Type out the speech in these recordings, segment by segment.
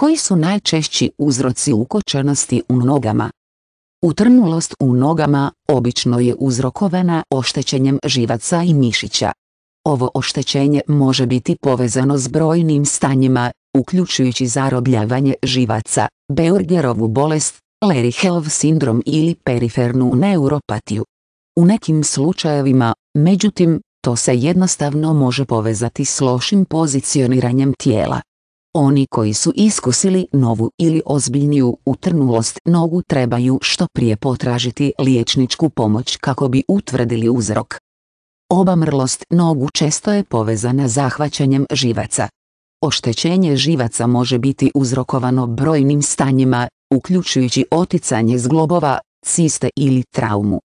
Koji su najčešći uzroci ukočenosti u nogama? Utrnulost u nogama obično je uzrokovana oštećenjem živaca i mišića. Ovo oštećenje može biti povezano s brojnim stanjima, uključujući zarobljavanje živaca, Beurgerovu bolest, Lerichelv sindrom ili perifernu neuropatiju. U nekim slučajevima, međutim, to se jednostavno može povezati s lošim pozicioniranjem tijela, oni koji su iskusili novu ili ozbiljniju utrnulost nogu trebaju što prije potražiti liječničku pomoć kako bi utvrdili uzrok. Obamrlost nogu često je povezana zahvaćanjem živaca. Oštećenje živaca može biti uzrokovano brojnim stanjima, uključujući oticanje zglobova, ciste ili traumu.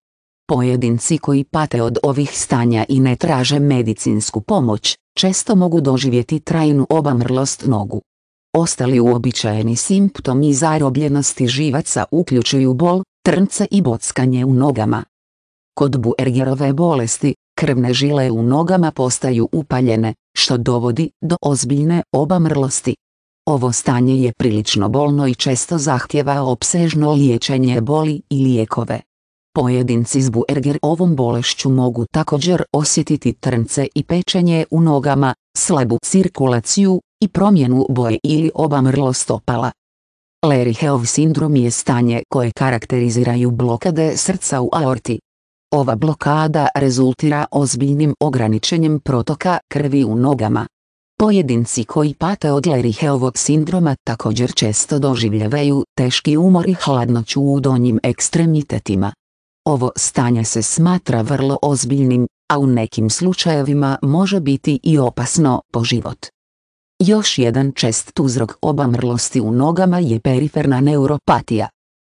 Pojedinci koji pate od ovih stanja i ne traže medicinsku pomoć, često mogu doživjeti trajnu obamrlost nogu. Ostali uobičajeni simptomi zarobljenosti živaca uključuju bol, trnce i bockanje u nogama. Kod Buergerove bolesti, krvne žile u nogama postaju upaljene, što dovodi do ozbiljne obamrlosti. Ovo stanje je prilično bolno i često zahtjeva opsežno liječenje boli i lijekove. Pojedinci s Buerger ovom bolešću mogu također osjetiti trnce i pečenje u nogama, slabu cirkulaciju i promjenu boje ili obamrlo stopala. leriheov sindrom je stanje koje karakteriziraju blokade srca u aorti. Ova blokada rezultira ozbiljnim ograničenjem protoka krvi u nogama. Pojedinci koji pate od Leriheovog sindroma također često doživljavaju teški umor i hladnoću u donjim ekstremitetima. Ovo stanje se smatra vrlo ozbiljnim, a u nekim slučajevima može biti i opasno po život. Još jedan čest uzrok obamrlosti u nogama je periferna neuropatija.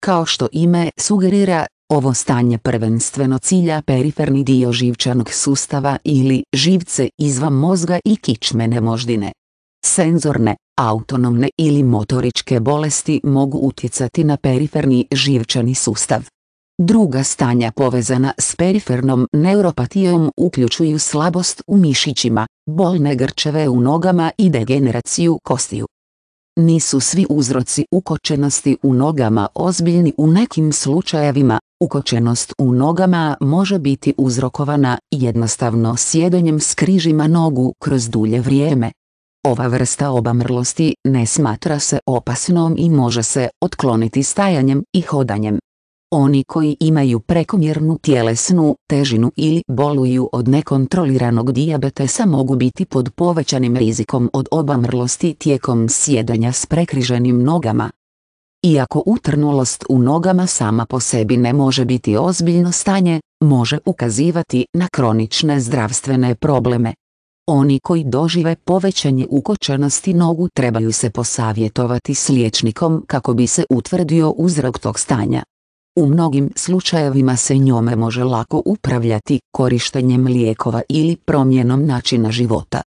Kao što ime sugerira, ovo stanje prvenstveno cilja periferni dio živčanog sustava ili živce izvan mozga i kičmene moždine. Senzorne, autonomne ili motoričke bolesti mogu utjecati na periferni živčani sustav. Druga stanja povezana s perifernom neuropatijom uključuju slabost u mišićima, bolne grčeve u nogama i degeneraciju kostiju. Nisu svi uzroci ukočenosti u nogama ozbiljni u nekim slučajevima, ukočenost u nogama može biti uzrokovana jednostavno sjedenjem s križima nogu kroz dulje vrijeme. Ova vrsta obamrlosti ne smatra se opasnom i može se otkloniti stajanjem i hodanjem. Oni koji imaju prekomjernu tjelesnu težinu ili boluju od nekontroliranog dijabetesa mogu biti pod povećanim rizikom od obamrlosti tijekom sjedanja s prekriženim nogama. Iako utrnulost u nogama sama po sebi ne može biti ozbiljno stanje, može ukazivati na kronične zdravstvene probleme. Oni koji dožive povećanje ukočenosti nogu trebaju se posavjetovati s liječnikom kako bi se utvrdio uzrok tog stanja. U mnogim slučajevima se njome može lako upravljati korištenjem lijekova ili promjenom načina života.